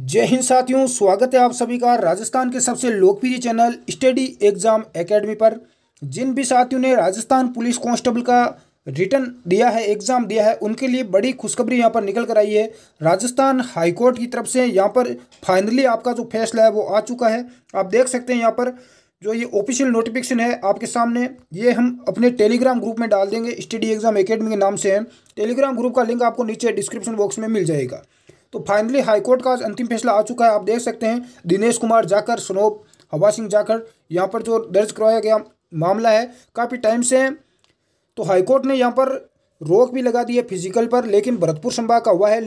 जय हिंद साथियों स्वागत है आप सभी का राजस्थान के सबसे लोकप्रिय चैनल स्टडी एग्जाम एकेडमी पर जिन भी साथियों ने राजस्थान पुलिस कांस्टेबल का रिटर्न दिया है एग्ज़ाम दिया है उनके लिए बड़ी खुशखबरी यहाँ पर निकल कर आई है राजस्थान हाईकोर्ट की तरफ से यहाँ पर फाइनली आपका जो फैसला है वो आ चुका है आप देख सकते हैं यहाँ पर जो ये ऑफिशियल नोटिफिकेशन है आपके सामने ये हम अपने टेलीग्राम ग्रुप में डाल देंगे स्टडी एग्जाम एकेडमी के नाम से है टेलीग्राम ग्रुप का लिंक आपको नीचे डिस्क्रिप्शन बॉक्स में मिल जाएगा तो फाइनली हाईकोर्ट का आज अंतिम फैसला आ चुका है आप देख सकते हैं दिनेश कुमार जाकर सुनोप हवा सिंह जाकर यहाँ पर जो दर्ज करवाया गया मामला है काफ़ी टाइम से तो हाईकोर्ट ने यहाँ पर रोक भी लगा दी है फिजिकल पर लेकिन भरतपुर संभाग का हुआ है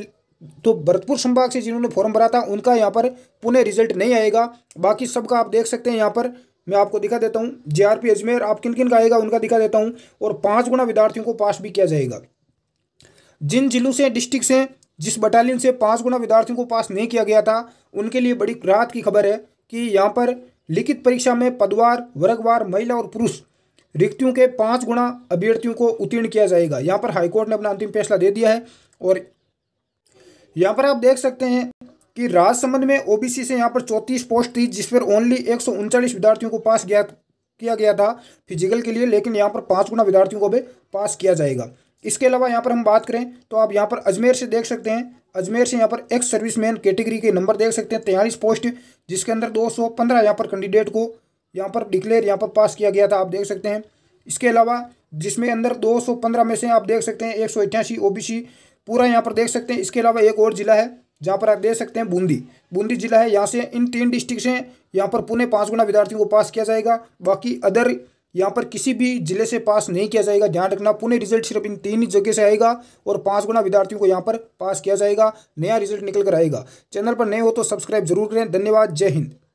तो भरतपुर संभाग से जिन्होंने फॉर्म भरा था उनका यहाँ पर पुनः रिजल्ट नहीं आएगा बाकी सबका आप देख सकते हैं यहाँ पर मैं आपको दिखा देता हूँ जेआरपी अजमेर आप किन किन का आएगा उनका दिखा देता हूँ और पाँच गुना विद्यार्थियों को पास भी किया जाएगा जिन जिलों से डिस्ट्रिक्ट से जिस बटालियन से पाँच गुना विद्यार्थियों को पास नहीं किया गया था उनके लिए बड़ी राहत की खबर है कि यहाँ पर लिखित परीक्षा में पदवार वर्गवार महिला और पुरुष रिक्तियों के पाँच गुणा अभ्यर्थियों को उत्तीर्ण किया जाएगा यहाँ पर हाईकोर्ट ने अपना अंतिम फैसला दे दिया है और यहाँ पर आप देख सकते हैं कि राजसमंद में ओबीसी से यहाँ पर चौंतीस पोस्ट थी जिस पर ओनली एक विद्यार्थियों को पास गया किया गया था फिजिकल के लिए लेकिन यहाँ पर पाँच गुना विद्यार्थियों को भी पास किया जाएगा इसके अलावा यहाँ पर हम बात करें तो आप यहाँ पर अजमेर से देख सकते हैं अजमेर से यहाँ पर एक्स सर्विसमैन कैटेगरी के नंबर देख सकते हैं तैयारीस पोस्ट जिसके अंदर दो सौ पंद्रह यहाँ पर कैंडिडेट को यहाँ पर डिक्लेयर यहाँ पर पास किया गया था आप देख सकते हैं इसके अलावा जिसमें अंदर दो सौ पंद्रह में से आप देख सकते हैं एक सौ अठासी ओ बी सी पूरा यहाँ पर देख सकते हैं इसके अलावा एक और जिला है जहाँ पर आप देख सकते हैं बूंदी बूंदी जिला है यहाँ से इन तीन डिस्ट्रिक्ट से यहाँ पर पुणे पाँच गुना विद्यार्थियों को पास किया जाएगा बाकी अदर यहाँ पर किसी भी जिले से पास नहीं किया जाएगा ध्यान रखना पुणे रिजल्ट सिर्फ इन तीन ही जगह से आएगा और पाँच गुना विद्यार्थियों को यहाँ पर पास किया जाएगा नया रिजल्ट निकल कर आएगा चैनल पर नए हो तो सब्सक्राइब जरूर करें धन्यवाद जय हिंद